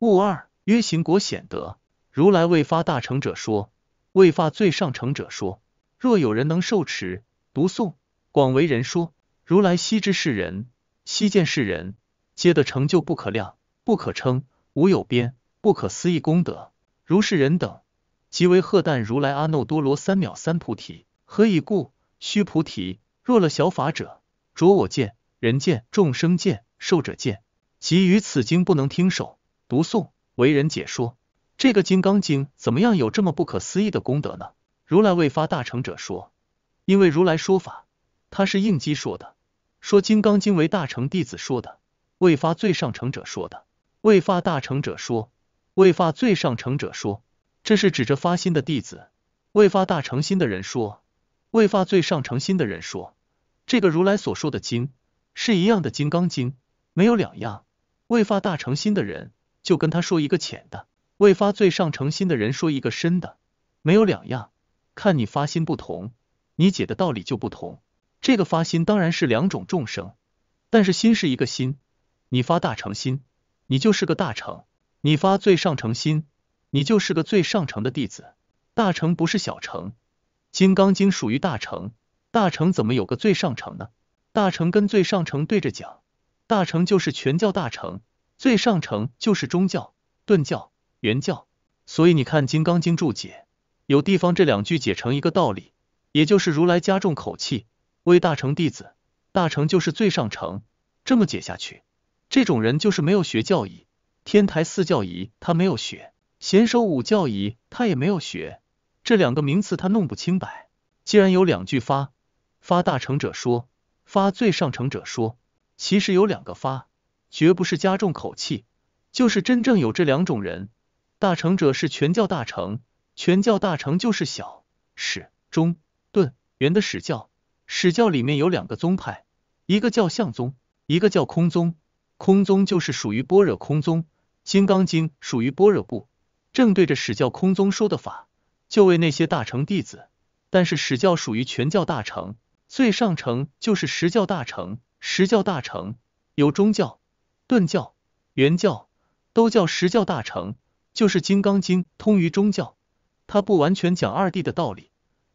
物二曰行果显德，如来未发大成者说，未发最上成者说。若有人能受持、读诵、广为人说，如来悉知是人，悉见是人，皆得成就不可量、不可称、无有边、不可思议功德。如是人等，即为赫旦如来阿耨多罗三藐三菩提。何以故？须菩提，若了小法者，着我见、人见、众生见、寿者见，即于此经不能听受。读诵为人解说，这个《金刚经》怎么样？有这么不可思议的功德呢？如来未发大成者说，因为如来说法，他是应机说的，说《金刚经》为大成弟子说的，未发最上成者说的，未发大成者说，未发最上成者说，这是指着发心的弟子，未发大成心的人说，未发最上成心的人说，这个如来所说的经是一样的《金刚经》，没有两样，未发大成心的人。就跟他说一个浅的，未发最上诚心的人说一个深的，没有两样，看你发心不同，你解的道理就不同。这个发心当然是两种众生，但是心是一个心，你发大乘心，你就是个大成；你发最上乘心，你就是个最上乘的弟子。大成不是小成，《金刚经》属于大成，大成怎么有个最上乘呢？大成跟最上乘对着讲，大成就是全教大成。最上乘就是中教、顿教、圆教，所以你看《金刚经》注解，有地方这两句解成一个道理，也就是如来加重口气，为大乘弟子，大乘就是最上乘。这么解下去，这种人就是没有学教义，天台四教仪他没有学，贤首五教仪他也没有学，这两个名词他弄不清白。既然有两句发发大乘者说，发最上乘者说，其实有两个发。绝不是加重口气，就是真正有这两种人。大成者是全教大成，全教大成就是小史中顿圆的史教。史教里面有两个宗派，一个叫相宗，一个叫空宗。空宗就是属于般若空宗，《金刚经》属于般若部，正对着史教空宗说的法，就为那些大成弟子。但是史教属于全教大成，最上乘就是十教大成。十教大成有中教。顿教、圆教都叫十教大成，就是《金刚经》通于中教，它不完全讲二谛的道理，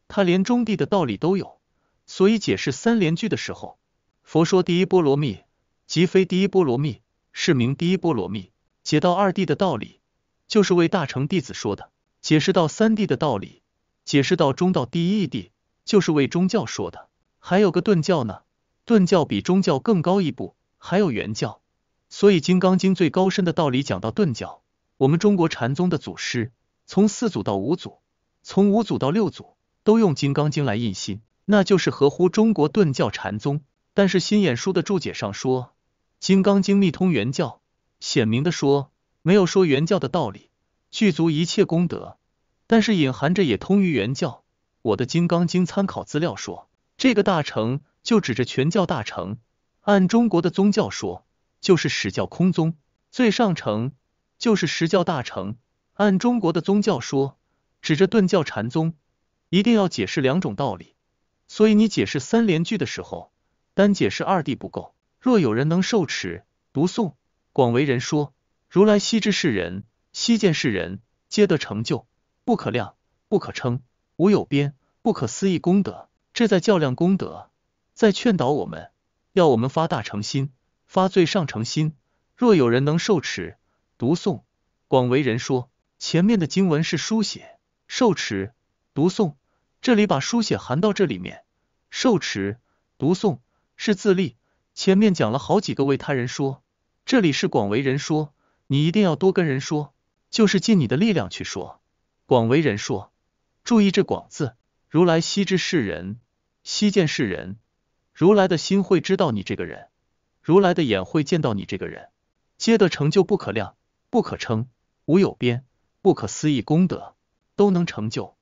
它连中谛的道理都有。所以解释三连句的时候，佛说第一波罗蜜，即非第一波罗蜜，是名第一波罗蜜。解到二谛的道理，就是为大乘弟子说的；解释到三谛的道理，解释到中道第一义谛，就是为中教说的。还有个顿教呢，顿教比中教更高一步，还有圆教。所以《金刚经》最高深的道理讲到顿教，我们中国禅宗的祖师，从四祖到五祖，从五祖到六祖，都用《金刚经》来印心，那就是合乎中国顿教禅宗。但是《心眼书的注解上说，《金刚经》密通原教，显明的说没有说原教的道理具足一切功德，但是隐含着也通于原教。我的《金刚经》参考资料说，这个大成就指着全教大成，按中国的宗教说。就是实教空宗最上乘，就是实教大乘。按中国的宗教说，指着顿教禅宗，一定要解释两种道理。所以你解释三连句的时候，单解释二谛不够。若有人能受持、读诵、广为人说，如来悉知世人，悉见世人，皆得成就，不可量，不可称，无有边，不可思议功德。这在较量功德，在劝导我们，要我们发大诚心。发罪上诚心，若有人能受持、读诵、广为人说，前面的经文是书写、受持、读诵，这里把书写含到这里面。受持、读诵是自立，前面讲了好几个为他人说，这里是广为人说，你一定要多跟人说，就是尽你的力量去说，广为人说。注意这广字，如来悉知世人，悉见世人，如来的心会知道你这个人。如来的眼会见到你这个人，皆得成就不可量、不可称、无有边、不可思议功德，都能成就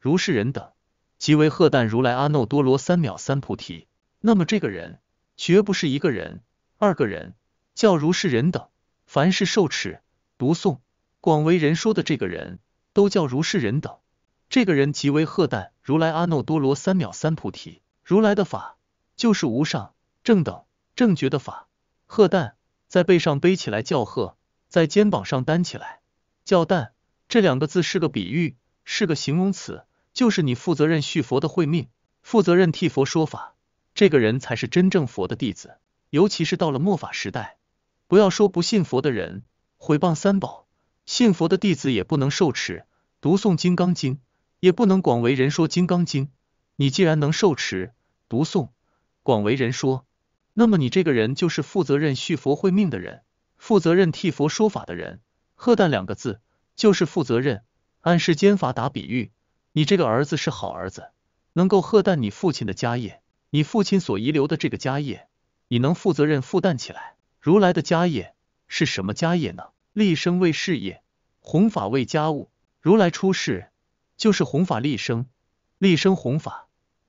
如是人等，即为赫旦如来阿耨多罗三藐三菩提。那么这个人绝不是一个人、二个人，叫如是人等。凡是受持、读诵、广为人说的这个人，都叫如是人等。这个人即为赫旦如来阿耨多罗三藐三菩提。如来的法就是无上正等。正觉的法，鹤蛋在背上背起来叫鹤，在肩膀上担起来叫蛋。这两个字是个比喻，是个形容词，就是你负责任续佛的慧命，负责任替佛说法，这个人才是真正佛的弟子。尤其是到了末法时代，不要说不信佛的人毁谤三宝，信佛的弟子也不能受持读诵金刚经，也不能广为人说金刚经。你既然能受持读诵，广为人说。那么你这个人就是负责任续佛慧命的人，负责任替佛说法的人。喝担两个字就是负责任。按世间法打比喻，你这个儿子是好儿子，能够喝担你父亲的家业，你父亲所遗留的这个家业，你能负责任负担起来。如来的家业是什么家业呢？立生为事业，弘法为家务。如来出世就是弘法立生，立生弘法。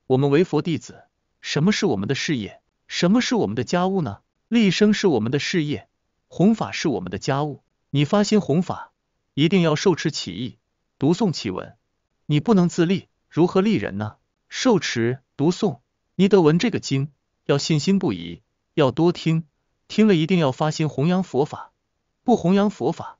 我们为佛弟子，什么是我们的事业？什么是我们的家务呢？立生是我们的事业，弘法是我们的家务。你发心弘法，一定要受持起意，读诵起文。你不能自立，如何立人呢？受持读诵，你得闻这个经，要信心不疑，要多听。听了一定要发心弘扬佛法，不弘扬佛法，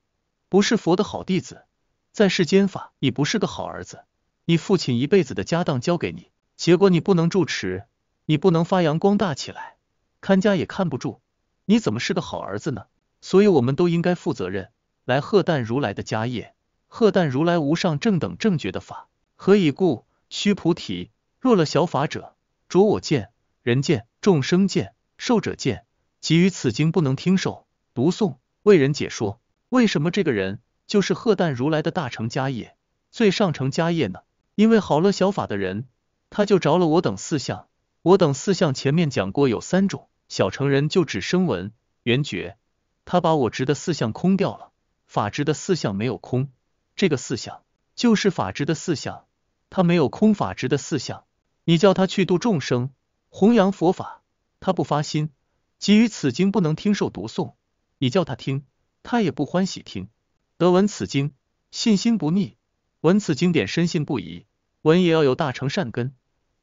不是佛的好弟子，在世间法你不是个好儿子。你父亲一辈子的家当交给你，结果你不能住持。你不能发扬光大起来，看家也看不住，你怎么是个好儿子呢？所以我们都应该负责任，来贺旦如来的家业，贺旦如来无上正等正觉的法。何以故？须菩提，若了小法者，着我见、人见、众生见、寿者见，给于此经不能听受、读诵、为人解说。为什么这个人就是贺旦如来的大乘家业、最上乘家业呢？因为好了小法的人，他就着了我等四相。我等四相前面讲过，有三种小成人就指声闻、缘觉。他把我执的四相空掉了，法执的四相没有空。这个四相就是法执的四相，他没有空法执的四相。你叫他去度众生、弘扬佛法，他不发心，给予此经不能听受读诵。你叫他听，他也不欢喜听。得闻此经，信心不逆；闻此经典，深信不疑。闻也要有大成善根，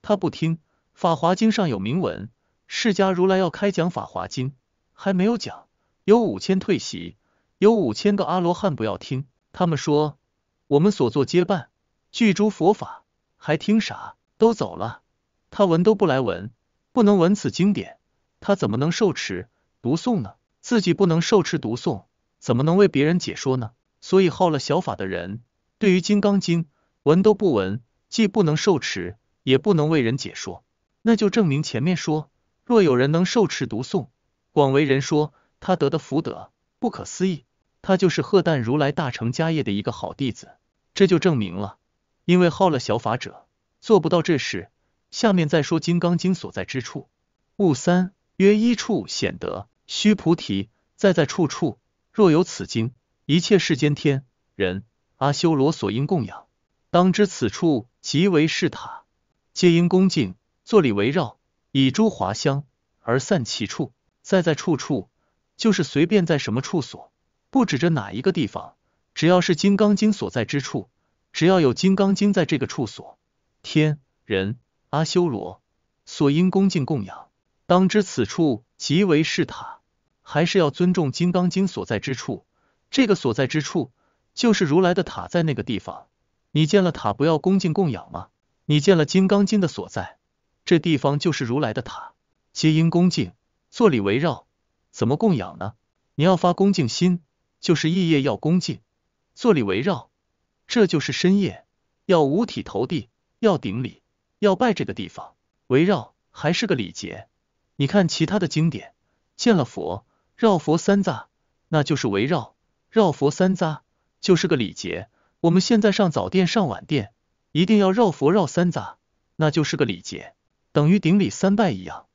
他不听。法华经上有铭文，释迦如来要开讲法华经，还没有讲，有五千退席，有五千个阿罗汉不要听。他们说我们所作皆办，具诸佛法，还听啥？都走了，他闻都不来闻，不能闻此经典，他怎么能受持读诵呢？自己不能受持读诵，怎么能为别人解说呢？所以好小法的人，对于金刚经闻都不闻，既不能受持，也不能为人解说。那就证明前面说，若有人能受持读诵，广为人说，他得的福德不可思议，他就是鹤旦如来大成家业的一个好弟子。这就证明了，因为好了小法者做不到这事。下面再说《金刚经》所在之处。物三曰一处显德，须菩提，在在处处，若有此经，一切世间天人阿修罗所应供养，当知此处即为是塔，皆因恭敬。座里围绕以诸华香而散其处，在在处处就是随便在什么处所，不指着哪一个地方，只要是《金刚经》所在之处，只要有《金刚经》在这个处所，天人阿修罗所应恭敬供养，当知此处即为是塔，还是要尊重《金刚经》所在之处。这个所在之处就是如来的塔在那个地方，你见了塔不要恭敬供养吗？你见了《金刚经》的所在。这地方就是如来的塔，皆因恭敬，坐礼围绕，怎么供养呢？你要发恭敬心，就是意夜要恭敬，坐礼围绕，这就是深夜要五体投地，要顶礼，要拜这个地方，围绕还是个礼节。你看其他的经典，见了佛绕佛三匝，那就是围绕，绕佛三匝就是个礼节。我们现在上早殿上晚殿，一定要绕佛绕三匝，那就是个礼节。等于顶礼三拜一样，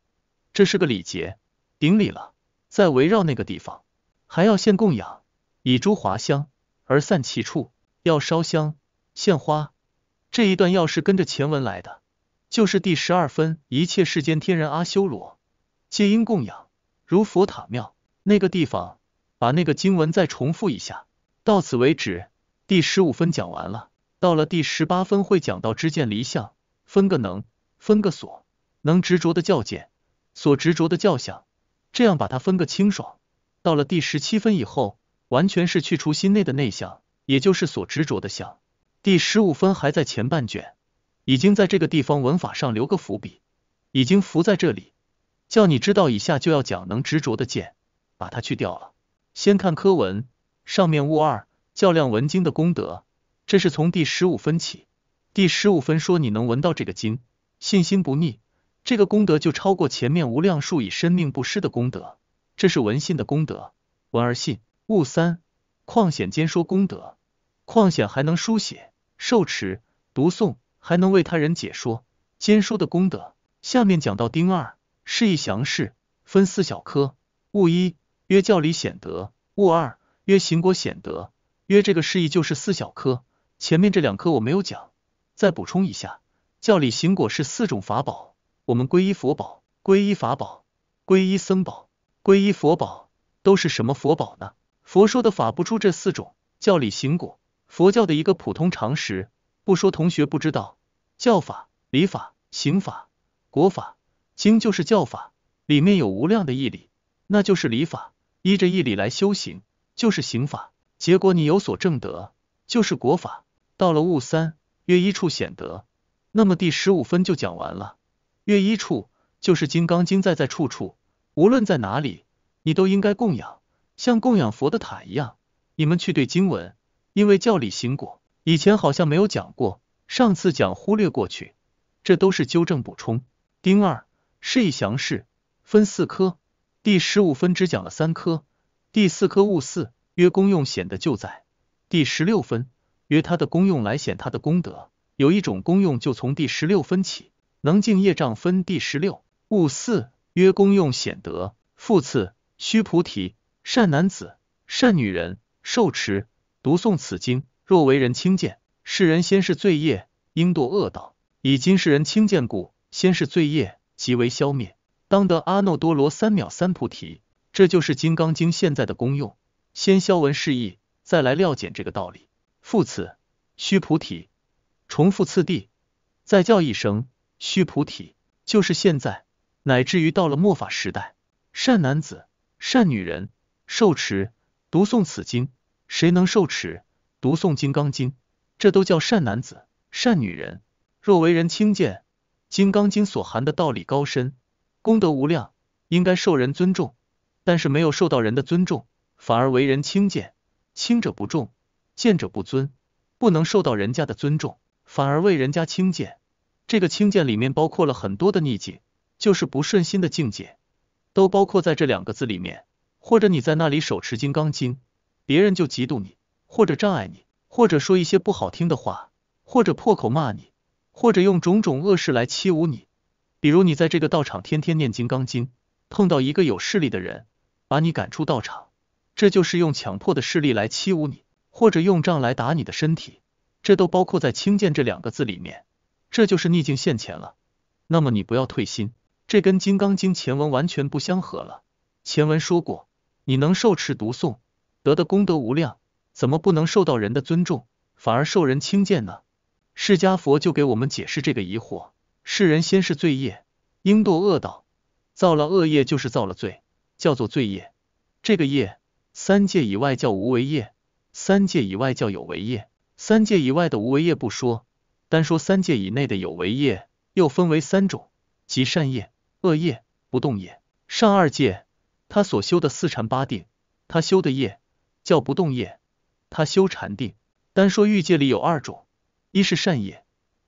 这是个礼节。顶礼了，再围绕那个地方，还要献供养，以诸华香而散其处，要烧香、献花。这一段要是跟着前文来的，就是第十二分，一切世间天人阿修罗皆应供养，如佛塔庙那个地方，把那个经文再重复一下。到此为止，第十五分讲完了。到了第十八分会讲到知见离相，分个能，分个所。能执着的叫见，所执着的叫想，这样把它分个清爽。到了第十七分以后，完全是去除心内的内向，也就是所执着的想。第十五分还在前半卷，已经在这个地方文法上留个伏笔，已经伏在这里，叫你知道以下就要讲能执着的见，把它去掉了。先看科文上面误二较量文经的功德，这是从第十五分起。第十五分说你能闻到这个经，信心不逆。这个功德就超过前面无量数以身命布施的功德，这是文信的功德。文而信，悟三，况显兼说功德，况显还能书写、受持、读诵，还能为他人解说，兼说的功德。下面讲到丁二释义详事，分四小科。悟一曰教理显德，悟二曰行果显德，曰这个释义就是四小科。前面这两科我没有讲，再补充一下，教理行果是四种法宝。我们皈依佛宝、皈依法宝、皈依僧宝、皈依佛宝都是什么佛宝呢？佛说的法不出这四种：教、理、行、果。佛教的一个普通常识，不说同学不知道。教法、理法、行法、国法，经就是教法，里面有无量的义理，那就是理法。依着义理来修行，就是行法。结果你有所正德，就是国法。到了悟三约一处显德，那么第十五分就讲完了。月一处就是《金刚经》，在在处处，无论在哪里，你都应该供养，像供养佛的塔一样。你们去对经文，因为教理行果，以前好像没有讲过，上次讲忽略过去，这都是纠正补充。丁二是义详事，分四科，第十五分只讲了三科，第四科戊四曰功用显的就在第十六分，约它的功用来显它的功德，有一种功用就从第十六分起。能净业障分第十六，悟四曰功用显德。复次，须菩提，善男子、善女人受持读诵此经，若为人轻贱，世人先是罪业，应堕恶道。以今世人轻贱故，先是罪业即为消灭，当得阿耨多罗三藐三菩提。这就是《金刚经》现在的功用，先消文释义，再来了解这个道理。复次，须菩提，重复次第，再叫一声。须菩提，就是现在，乃至于到了末法时代，善男子、善女人受持读诵此经，谁能受持读诵金刚经，这都叫善男子、善女人。若为人轻贱，金刚经所含的道理高深，功德无量，应该受人尊重。但是没有受到人的尊重，反而为人轻贱，轻者不重，贱者不尊，不能受到人家的尊重，反而为人家轻贱。这个清见里面包括了很多的逆境，就是不顺心的境界，都包括在这两个字里面。或者你在那里手持金刚经，别人就嫉妒你，或者障碍你，或者说一些不好听的话，或者破口骂你，或者用种种恶事来欺侮你。比如你在这个道场天天念金刚经，碰到一个有势力的人把你赶出道场，这就是用强迫的势力来欺侮你，或者用杖来打你的身体，这都包括在清见这两个字里面。这就是逆境现前了，那么你不要退心，这跟《金刚经》前文完全不相合了。前文说过，你能受持读诵，得的功德无量，怎么不能受到人的尊重，反而受人轻贱呢？释迦佛就给我们解释这个疑惑：世人先是罪业，应堕恶道，造了恶业就是造了罪，叫做罪业。这个业，三界以外叫无为业，三界以外叫有为业，三界以外的无为业不说。单说三界以内的有为业，又分为三种，即善业、恶业、不动业。上二界，他所修的四禅八定，他修的业叫不动业，他修禅定。单说欲界里有二种，一是善业，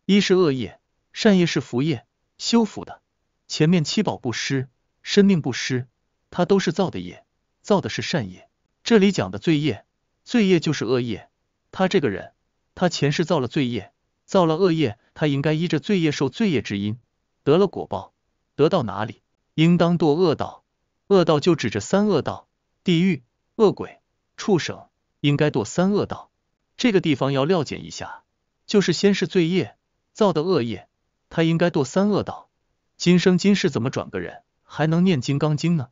一是恶业。善业是福业，修福的，前面七宝布施、生命布施，它都是造的业，造的是善业。这里讲的罪业，罪业就是恶业。他这个人，他前世造了罪业。造了恶业，他应该依着罪业受罪业之因，得了果报，得到哪里？应当堕恶道，恶道就指着三恶道：地狱、恶鬼、畜生。应该堕三恶道。这个地方要了解一下，就是先是罪业造的恶业，他应该堕三恶道。今生今世怎么转个人还能念金刚经呢？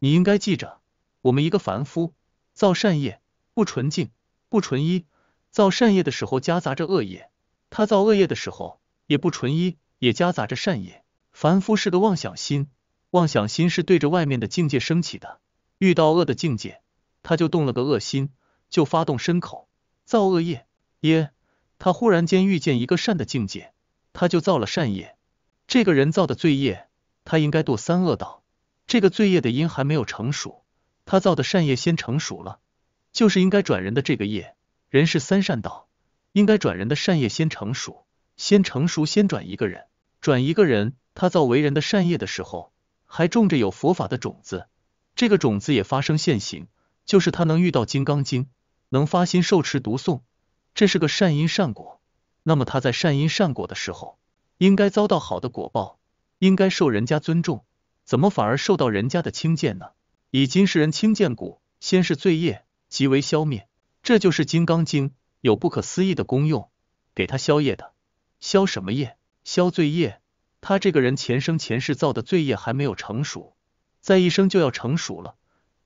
你应该记着，我们一个凡夫造善业不纯净、不纯一，造善业的时候夹杂着恶业。他造恶业的时候，也不纯一，也夹杂着善业。凡夫是个妄想心，妄想心是对着外面的境界升起的。遇到恶的境界，他就动了个恶心，就发动身口造恶业。耶，他忽然间遇见一个善的境界，他就造了善业。这个人造的罪业，他应该堕三恶道。这个罪业的因还没有成熟，他造的善业先成熟了，就是应该转人的这个业，人是三善道。应该转人的善业先成熟，先成熟先转一个人，转一个人他造为人的善业的时候，还种着有佛法的种子，这个种子也发生现行，就是他能遇到《金刚经》，能发心受持读诵，这是个善因善果。那么他在善因善果的时候，应该遭到好的果报，应该受人家尊重，怎么反而受到人家的轻贱呢？以今世人轻贱故，先是罪业即为消灭，这就是《金刚经》。有不可思议的功用，给他消业的，消什么业？消罪业。他这个人前生前世造的罪业还没有成熟，在一生就要成熟了，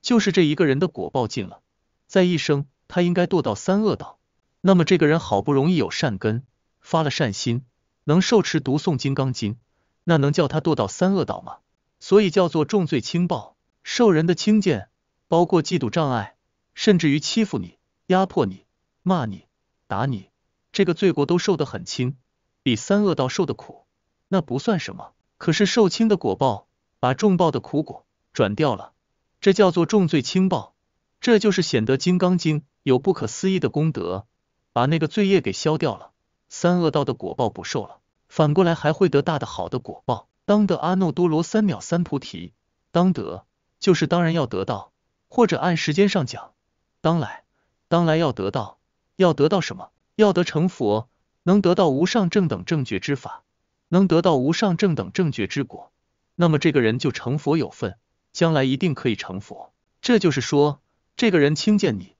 就是这一个人的果报尽了，在一生他应该堕到三恶道。那么这个人好不容易有善根，发了善心，能受持读诵金刚经，那能叫他堕到三恶道吗？所以叫做重罪轻报，受人的轻贱，包括嫉妒、障碍，甚至于欺负你、压迫你。骂你，打你，这个罪过都受得很轻，比三恶道受的苦那不算什么。可是受轻的果报，把重报的苦果转掉了，这叫做重罪轻报。这就是显得《金刚经有不可思议的功德，把那个罪业给消掉了，三恶道的果报不受了，反过来还会得大的好的果报。当得阿耨多罗三藐三菩提，当得就是当然要得到，或者按时间上讲，当来，当来要得到。要得到什么？要得成佛，能得到无上正等正觉之法，能得到无上正等正觉之果，那么这个人就成佛有份，将来一定可以成佛。这就是说，这个人轻贱你，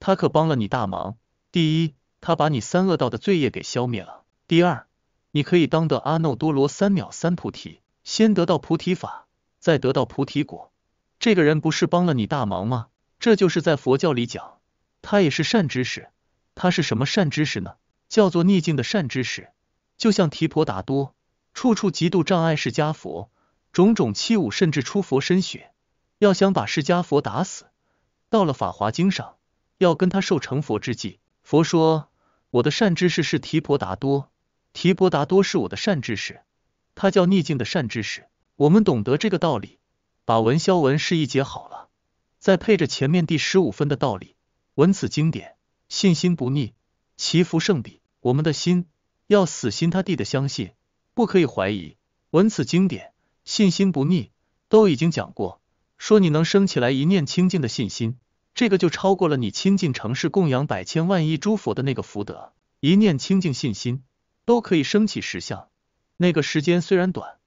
他可帮了你大忙。第一，他把你三恶道的罪业给消灭了；第二，你可以当得阿耨多罗三藐三菩提，先得到菩提法，再得到菩提果。这个人不是帮了你大忙吗？这就是在佛教里讲，他也是善知识。它是什么善知识呢？叫做逆境的善知识，就像提婆达多，处处极度障碍释迦佛，种种欺侮，甚至出佛身血。要想把释迦佛打死，到了《法华经》上，要跟他受成佛之际，佛说，我的善知识是提婆达多，提婆达多是我的善知识，他叫逆境的善知识。我们懂得这个道理，把文萧文释义解好了，再配着前面第十五分的道理，文此经典。信心不逆，祈福圣地。我们的心要死心塌地的相信，不可以怀疑。闻此经典，信心不逆，都已经讲过，说你能升起来一念清净的信心，这个就超过了你亲近城市供养百千万亿诸佛的那个福德。一念清净信心都可以升起实相，那个时间虽然短，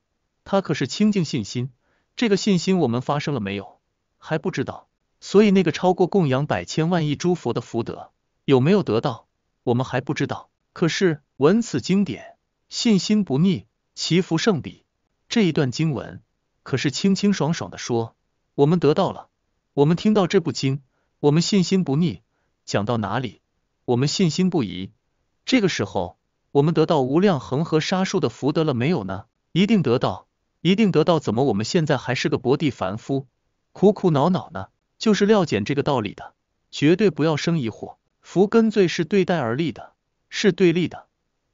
它可是清净信心。这个信心我们发生了没有，还不知道。所以那个超过供养百千万亿诸佛的福德。有没有得到？我们还不知道。可是闻此经典，信心不逆，祈福圣彼。这一段经文可是清清爽爽的说，我们得到了。我们听到这部经，我们信心不逆。讲到哪里，我们信心不疑。这个时候，我们得到无量恒河沙数的福德了没有呢？一定得到，一定得到。怎么我们现在还是个薄地凡夫，苦苦恼恼呢？就是料简这个道理的，绝对不要生疑惑。福跟罪是对待而立的，是对立的。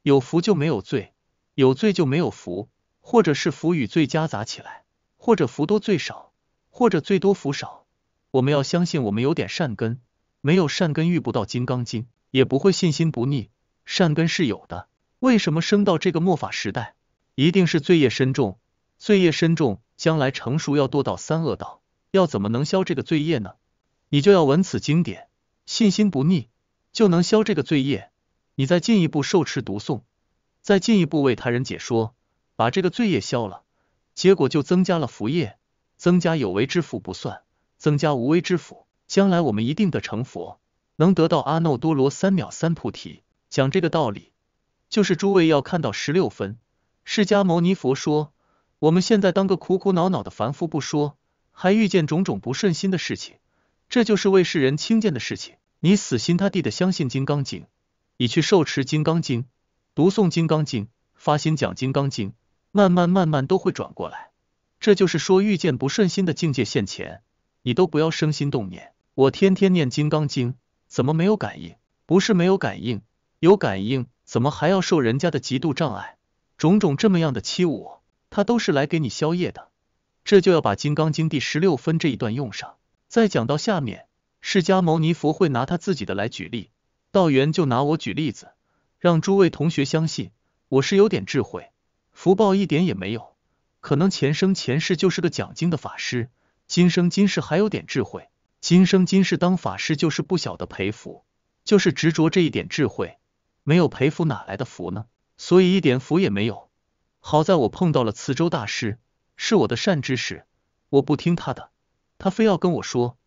有福就没有罪，有罪就没有福，或者是福与罪夹杂起来，或者福多罪少，或者罪多福少。我们要相信我们有点善根，没有善根遇不到金刚经，也不会信心不逆。善根是有的，为什么生到这个末法时代，一定是罪业深重，罪业深重，将来成熟要堕到三恶道，要怎么能消这个罪业呢？你就要闻此经典，信心不逆。就能消这个罪业，你再进一步受持读诵，再进一步为他人解说，把这个罪业消了，结果就增加了福业，增加有为之福不算，增加无为之福，将来我们一定得成佛，能得到阿耨多罗三藐三菩提。讲这个道理，就是诸位要看到十六分。释迦牟尼佛说，我们现在当个苦苦恼恼的凡夫不说，还遇见种种不顺心的事情，这就是为世人轻贱的事情。你死心塌地的相信《金刚经》，你去受持《金刚经》，读诵《金刚经》，发心讲《金刚经》，慢慢慢慢都会转过来。这就是说，遇见不顺心的境界现前，你都不要生心动念。我天天念《金刚经》，怎么没有感应？不是没有感应，有感应，怎么还要受人家的极度障碍、种种这么样的欺侮？他都是来给你宵夜的。这就要把《金刚经》第十六分这一段用上，再讲到下面。释迦牟尼佛会拿他自己的来举例，道元就拿我举例子，让诸位同学相信我是有点智慧，福报一点也没有。可能前生前世就是个讲经的法师，今生今世还有点智慧，今生今世当法师就是不小的培福，就是执着这一点智慧，没有培福哪来的福呢？所以一点福也没有。好在我碰到了慈州大师，是我的善知识，我不听他的，他非要跟我说。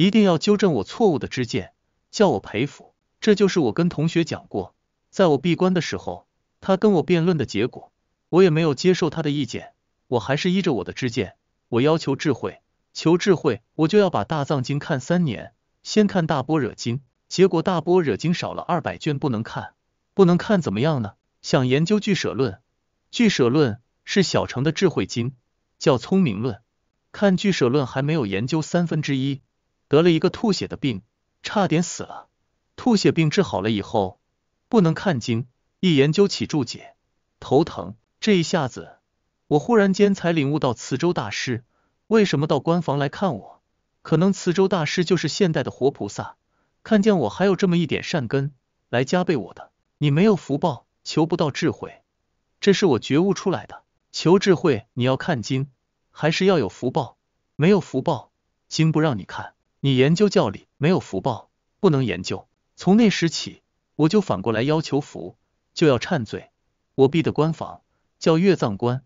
一定要纠正我错误的知见，叫我赔补。这就是我跟同学讲过，在我闭关的时候，他跟我辩论的结果，我也没有接受他的意见，我还是依着我的知见。我要求智慧，求智慧，我就要把大藏经看三年，先看大般若经。结果大般若经少了二百卷，不能看，不能看怎么样呢？想研究俱舍论，俱舍论是小乘的智慧经，叫聪明论。看俱舍论还没有研究三分之一。得了一个吐血的病，差点死了。吐血病治好了以后，不能看经，一研究起注解，头疼。这一下子，我忽然间才领悟到慈州大师为什么到官房来看我。可能慈州大师就是现代的活菩萨，看见我还有这么一点善根，来加倍我的。你没有福报，求不到智慧，这是我觉悟出来的。求智慧，你要看经，还是要有福报。没有福报，经不让你看。你研究教理没有福报，不能研究。从那时起，我就反过来要求福，就要忏罪。我闭的官房，叫月藏官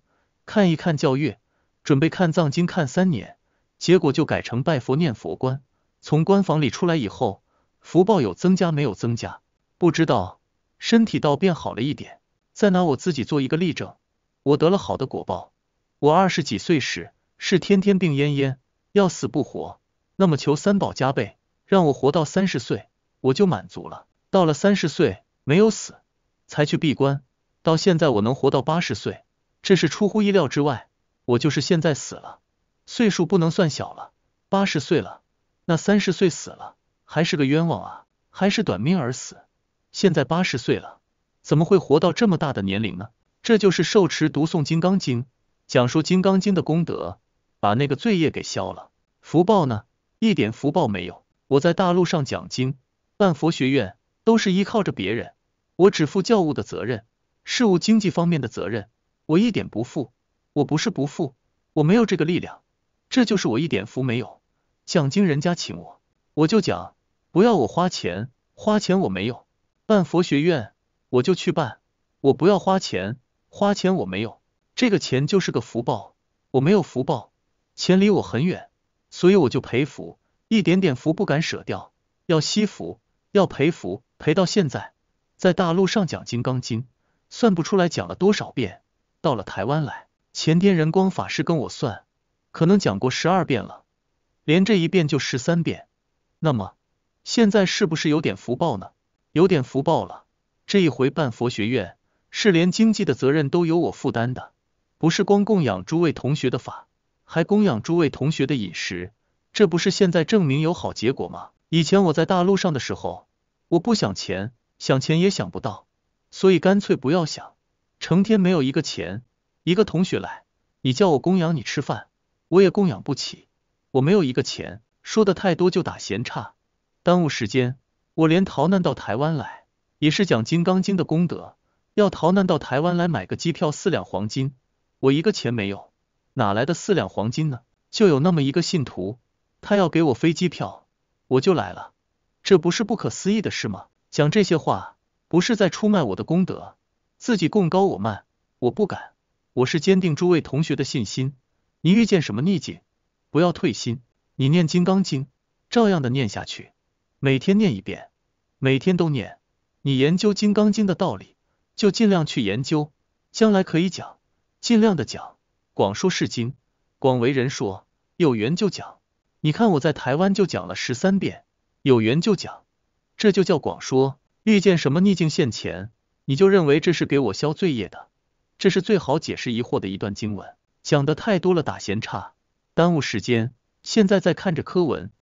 看一看教月，准备看藏经看三年，结果就改成拜佛念佛观。从官房里出来以后，福报有增加没有增加不知道，身体倒变好了一点。再拿我自己做一个例证，我得了好的果报。我二十几岁时是天天病恹恹，要死不活。那么求三宝加倍，让我活到三十岁，我就满足了。到了三十岁没有死，才去闭关。到现在我能活到八十岁，这是出乎意料之外。我就是现在死了，岁数不能算小了，八十岁了。那三十岁死了还是个冤枉啊，还是短命而死。现在八十岁了，怎么会活到这么大的年龄呢？这就是受持读诵金刚经，讲述金刚经的功德，把那个罪业给消了。福报呢？一点福报没有。我在大陆上讲经、办佛学院，都是依靠着别人。我只负教务的责任，事务经济方面的责任，我一点不负。我不是不负，我没有这个力量。这就是我一点福没有。讲经人家请我，我就讲，不要我花钱，花钱我没有。办佛学院，我就去办，我不要花钱，花钱我没有。这个钱就是个福报，我没有福报，钱离我很远。所以我就培福，一点点福不敢舍掉，要惜福，要赔福，赔到现在，在大陆上讲《金刚经》，算不出来讲了多少遍，到了台湾来，前天人光法师跟我算，可能讲过十二遍了，连这一遍就十三遍。那么现在是不是有点福报呢？有点福报了。这一回办佛学院，是连经济的责任都由我负担的，不是光供养诸位同学的法。还供养诸位同学的饮食，这不是现在证明有好结果吗？以前我在大陆上的时候，我不想钱，想钱也想不到，所以干脆不要想，成天没有一个钱，一个同学来，你叫我供养你吃饭，我也供养不起，我没有一个钱，说的太多就打闲岔，耽误时间。我连逃难到台湾来，也是讲《金刚经》的功德，要逃难到台湾来买个机票四两黄金，我一个钱没有。哪来的四两黄金呢？就有那么一个信徒，他要给我飞机票，我就来了。这不是不可思议的事吗？讲这些话，不是在出卖我的功德，自己供高我慢，我不敢。我是坚定诸位同学的信心。你遇见什么逆境，不要退心，你念金刚经，照样的念下去，每天念一遍，每天都念。你研究金刚经的道理，就尽量去研究，将来可以讲，尽量的讲。广说世经，广为人说，有缘就讲。你看我在台湾就讲了十三遍，有缘就讲，这就叫广说。遇见什么逆境现前，你就认为这是给我消罪业的，这是最好解释疑惑的一段经文。讲的太多了打闲岔，耽误时间。现在在看着柯文。